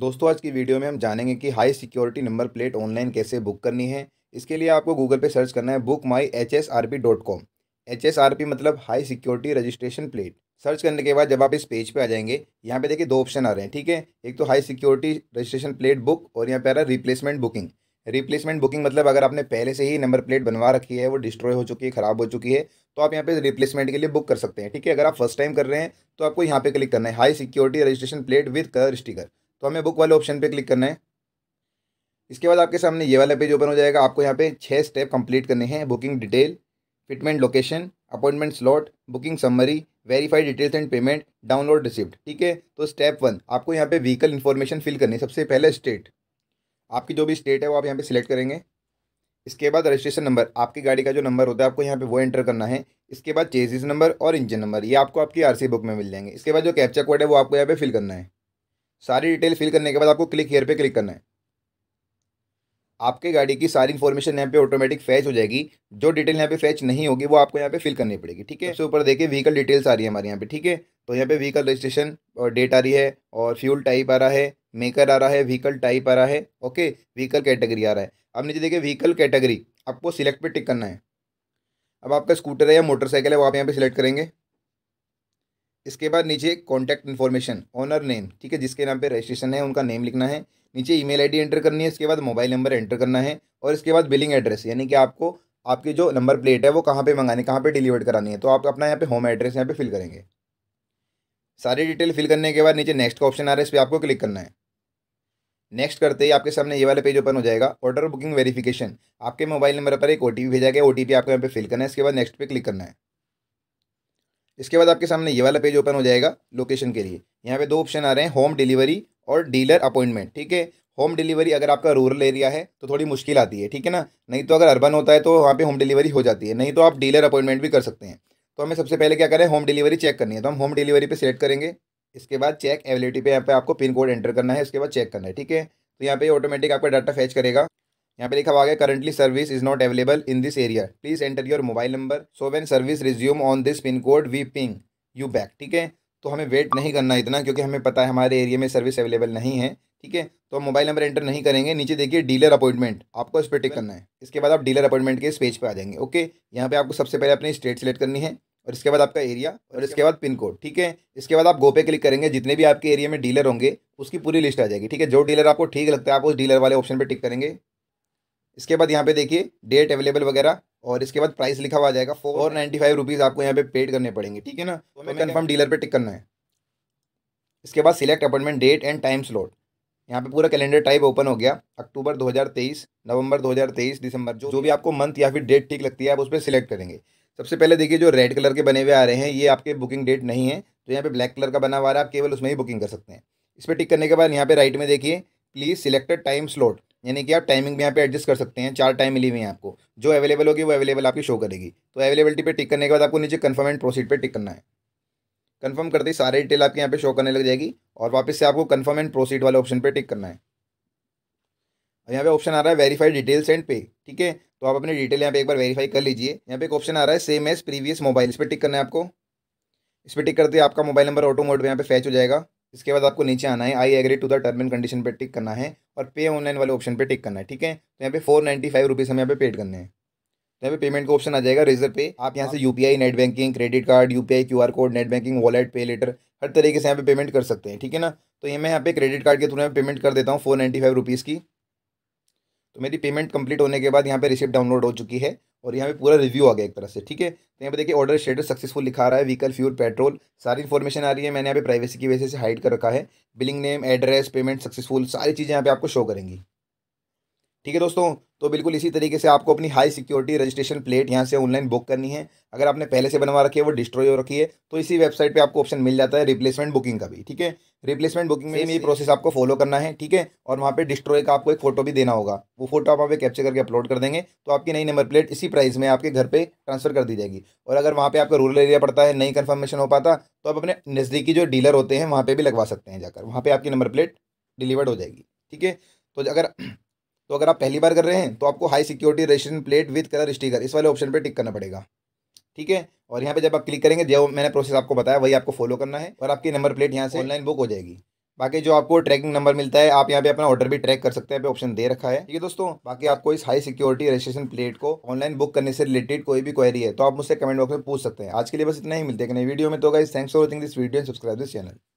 दोस्तों आज की वीडियो में हम जानेंगे कि high security number plate online कैसे बुक करनी है इसके लिए आपको गूगल पे सर्च करना है book my H S R P dot com H S R P मतलब high security registration plate search करने के बाद जब आप इस पेज पे आ जाएंगे यहाँ पे देखिए दो ऑप्शन आ रहे हैं ठीक है एक तो high security registration plate book और यहाँ पे आ रहा है रिप्लेसमेंट बुकिंग रिप्लेसमेंट बुकिंग मतलब अगर आपने पहले से ही नंबर प्लेट बनवा रखी है वो डिस्ट्रॉय हो चुकी है ख़राब हो चुकी है तो आप यहाँ पे रिप्लेसमेंट के लिए बुक कर सकते हैं ठीक है अगर आप फर्स्ट टाइम कर रहे हैं तो आपको यहाँ पे क्लिक करना है high security registration plate with colour sticker तो हमें बुक वाले ऑप्शन पर क्लिक करना है इसके बाद आपके सामने ये वाला पेज ओपन हो जाएगा आपको यहाँ पे छः स्टेप कंप्लीट करने हैं booking detail fitment location appointment slot booking summary verified details and payment download receipt ठीक है तो स्टेप वन आपको यहाँ पे व्हीकल इन्फॉर्मेशन फिल करनी है सबसे पहले स्टेट आपकी जो भी स्टेट है वो आप यहाँ पे सिलेक्ट करेंगे इसके बाद रजिस्ट्रेशन नंबर आपकी गाड़ी का जो नंबर होता है आपको यहाँ पे वो एंटर करना है इसके बाद चेजिस नंबर और इंजन नंबर ये आपको आपकी आरसी बुक में मिल जाएंगे इसके बाद जो कैप्चा कोड है वो आपको यहाँ पे फिल करना है सारी डिटेल फिल करने के बाद आपको क्लिक हेयर पे क्लिक करना है आपके गाड़ी की सारी इन्फॉर्मेशन यहाँ पे ऑटोमेटिक फैच हो जाएगी जो डिटेल यहाँ पे फैच नहीं होगी वो आपको यहाँ पे फिल करनी पड़ेगी ठीक है सबसे ऊपर देखिए व्हीकल डिटेल्स आ रही है हमारे यहाँ पे ठीक है तो यहाँ पे व्हीकल रजिस्ट्रेशन और डेट आ रही है और फ्यूल टाइप आ रहा है मेकर आ रहा है व्हीकल टाइप आ रहा है ओके व्हीकल कैटेगरी आ रहा है अब नीचे देखिए व्हीकल कैटेगरी आपको सिलेक्ट पर टिक करना है अब आपका स्कूटर है या मोटरसाइकिल है वो आप यहाँ पर सिलेक्ट करेंगे इसके बाद नीचे कॉन्टैक्ट इन्फॉर्मेशन ऑनर नेम ठीक है जिसके नाम पे रजिस्ट्रेशन है उनका नेम लिखना है नीचे ईमेल आईडी एंटर करनी है इसके बाद मोबाइल नंबर एंटर करना है और इसके बाद बिलिंग एड्रेस यानी कि आपको आपकी जो नंबर प्लेट है वो कहाँ पे मंगानी कहाँ पे डिलीवर करानी है तो आप अपना यहाँ पे होम एड्रेस यहाँ पे फिल करेंगे सारी डिटेल फिल करने के बाद नीचे नेक्स्ट का ऑप्शन आ रहा है इस पर आपको क्लिक करना है नेक्स्ट करते ही आपके सामने ये वाले पेज ओपन हो जाएगा ऑर्डर बुकिंग वेरिफिकेशन आपके मोबाइल नंबर पर एक ओ भेजा गया ओ आपको यहाँ पे फिल करना है इसके बाद नेक्स्ट पे क्लिक करना है इसके बाद आपके सामने ये वाला पेज ओपन हो जाएगा लोकेशन के लिए यहाँ पे दो ऑप्शन आ रहे हैं होम डिलीवरी और डीलर अपॉइंटमेंट ठीक है होम डिलीवरी अगर आपका रूरल एरिया है तो थोड़ी मुश्किल आती है ठीक है ना नहीं तो अगर अर्बन होता है तो वहाँ पे होम डिलीवरी हो जाती है नहीं तो आप डीलर अपॉइंटमेंट भी कर सकते हैं तो हमें सबसे पहले क्या करें होम डिलीवरी चेक करनी है तो हम होम डिलीवरी पर सिलेक्ट करेंगे इसके बाद चेक एवेलिटी पर यहाँ पर आपको पिन कोड एंटर करना है उसके बाद चेक करना है ठीक है तो यहाँ पे ऑटोमेटिक आपका डाटा फैच करेगा यहाँ पे लिखा हुआ है currently service is not available in this area please enter your mobile number so when service resume on this pin code we ping you back ठीक है तो हमें वेट नहीं करना इतना क्योंकि हमें पता है हमारे एरिया में सर्विस अवेलेबल नहीं है ठीक है तो हम मोबाइल नंबर एंटर नहीं करेंगे नीचे देखिए डीलर अपॉइंटमेंट आपको इस पर टिक करना है इसके बाद आप डीलर अपॉइंटमेंट के इस पेज पर आ जाएंगे ओके यहाँ पे आपको सबसे पहले अपनी स्टेट सेलेक्ट करनी है और इसके बाद आपका एरिया और इसके बाद पिन कोड ठीक है इसके बाद आप गोपे क्लिक करेंगे जितने भी आपके एरिया में डीलर होंगे उसकी पूरी लिस्ट आ जाएगी ठीक है जो डीलर आपको ठीक लगता है आप उस डीलर वाले ऑप्शन पर टिक करेंगे इसके बाद यहाँ पे देखिए डेट अवेलेबल वगैरह और इसके बाद प्राइस लिखा हुआ जाएगा फोर नाइन्टी फाइव रुपीज़ आपको यहाँ पे पेड करने पड़ेंगे ठीक है ना तो, तो हमें कन्फर्म डीलर पे टिक करना है इसके बाद select appointment date and time slot यहाँ पे पूरा कैलेंडर टाइप ओपन हो गया अक्टूबर 2023 नवंबर 2023 दिसंबर जो जो भी आपको मंथ या फिर डेट ठीक लगती है आप उस पर सिलेक्ट करेंगे सबसे पहले देखिए जो रेड कलर के बने हुए आ रहे हैं ये आपके बुकिंग डेट नहीं है तो यहाँ पे ब्लैक कलर का बना हुआ है आप केवल उसमें ही बुकिंग कर सकते हैं इस पर टिक करने के बाद यहाँ पे राइट में देखिए प्लीज़ सिलेक्टेड टाइम स्लॉट यानी कि आप टाइमिंग भी यहाँ पे एडजस्ट कर सकते हैं चार टाइम मिली हुई है आपको जो अवेलेबल होगी वो अवेलेबल आपकी शो करेगी तो अवेलेबिलिटी पे टिक करने के बाद आपको नीचे कन्फर्म एंड प्रोसीड पे टिक करना है कन्फर्म करते ही सारे डिटेल आपके यहाँ पे शो करने लग जाएगी और वापस से आपको कन्फर्म एंड प्रोसीड वाले ऑप्शन पर टिक करना है और यहाँ पे ऑप्शन आ रहा है वेरीफाइड डिटेल्स एंड पे ठीक है तो आप अपनी डिटेल यहाँ पे एक बार वेरीफाई कर लीजिए यहाँ पे एक ऑप्शन आ रहा है सेम एज प्रीवियस मोबाइल इस पर टिक करना है आपको इस पर टिक करते आपका मोबाइल नंबर ऑटो मोड में यहाँ पे फैच हो जाएगा इसके बाद आपको नीचे आना है I agree to the term and condition पे टिक करना है और पे ऑनलाइन वाले ऑप्शन पे टिक करना है ठीक है तो यहाँ पे फोर नाइन्टी फाइव रुपीज़ हम यहाँ पे पेड करने हैं तो यहाँ पे पेमेंट का ऑप्शन आ जाएगा रेजर पे आप यहाँ से U P I net banking credit card U P I Q R code net banking wallet pay later हर तरीके से यहाँ पे पेमेंट कर सकते हैं ठीक है ना तो ये मैं यहाँ पे क्रेडिट कार्ड के थ्रू पेमेंट कर देता हूँ फोर नाइन्टी फाइव रुपीज़ की तो मेरी पेमेंट कंप्लीट होने के बाद यहाँ पे रिसिप्ट डाउनलोड हो चुकी है और यहाँ पे पूरा रिव्यू आ गया एक तरह से ठीक है तो यहाँ पे देखिए ऑर्डर स्टेटस सक्सेसफुल लिखा रहा है व्हीकल फ्यूल पेट्रोल सारी इन्फॉर्मेशन आ रही है मैंने यहाँ पे प्राइवेसी की वजह से हाइड कर रखा है billing name address payment successful सारी चीज़ें यहाँ पे आपको शो करेंगी ठीक है दोस्तों तो बिल्कुल इसी तरीके से आपको अपनी हाई सिक्योरिटी रजिस्ट्रेशन प्लेट यहाँ से ऑनलाइन बुक करनी है अगर आपने पहले से बनवा रखी है वो डिस्ट्रॉय हो रखी है तो इसी वेबसाइट पे आपको ऑप्शन मिल जाता है रिप्लेसमेंट बुकिंग का भी ठीक है रिप्लेसमेंट बुकिंग में ये प्रोसेस आपको फॉलो करना है ठीक है और वहाँ पर डिस्ट्रॉय का आपको एक फोटो भी देना होगा वो फोटो आप वहाँ पर कैप्चर करके अपलोड कर देंगे तो आपकी नई नंबर प्लेट इसी प्राइस में आपके घर पर ट्रांसफर कर दी जाएगी और अगर वहाँ पर आपका रूरल एरिया पड़ता है नई कन्फर्मेशन हो पाता तो आप अपने नज़दीकी जो डीलर होते हैं वहाँ पर भी लगवा सकते हैं जाकर वहाँ पर आपकी नंबर प्लेट डिलीवर्ड हो जाएगी ठीक है तो अगर तो अगर आप पहली बार कर रहे हैं तो आपको high security registration plate with colour sticker इस वाले ऑप्शन पर टिक करना पड़ेगा ठीक है और यहाँ पे जब आप क्लिक करेंगे जो मैंने प्रोसेस आपको बताया वही आपको फॉलो करना है और आपकी नंबर प्लेट यहाँ से ऑनलाइन बुक हो जाएगी बाकी जो आपको ट्रैकिंग नंबर मिलता है आप यहाँ पे अपना ऑर्डर भी ट्रैक कर सकते हैं ऑप्शन दे रखा है ठीक है दोस्तों बाकी आपको इस हाई सिक्योरिटी रजिस्ट्रेशन प्लेट को ऑनलाइन बुक करने से रिलेटेड कोई भी क्वेरी है तो आप मुझसे कमेंट बॉक्स में पूछ सकते हैं आज के लिए बस इतना ही मिलते हैं नई वीडियो में तो guys thanks for watching this video and subscribe this channel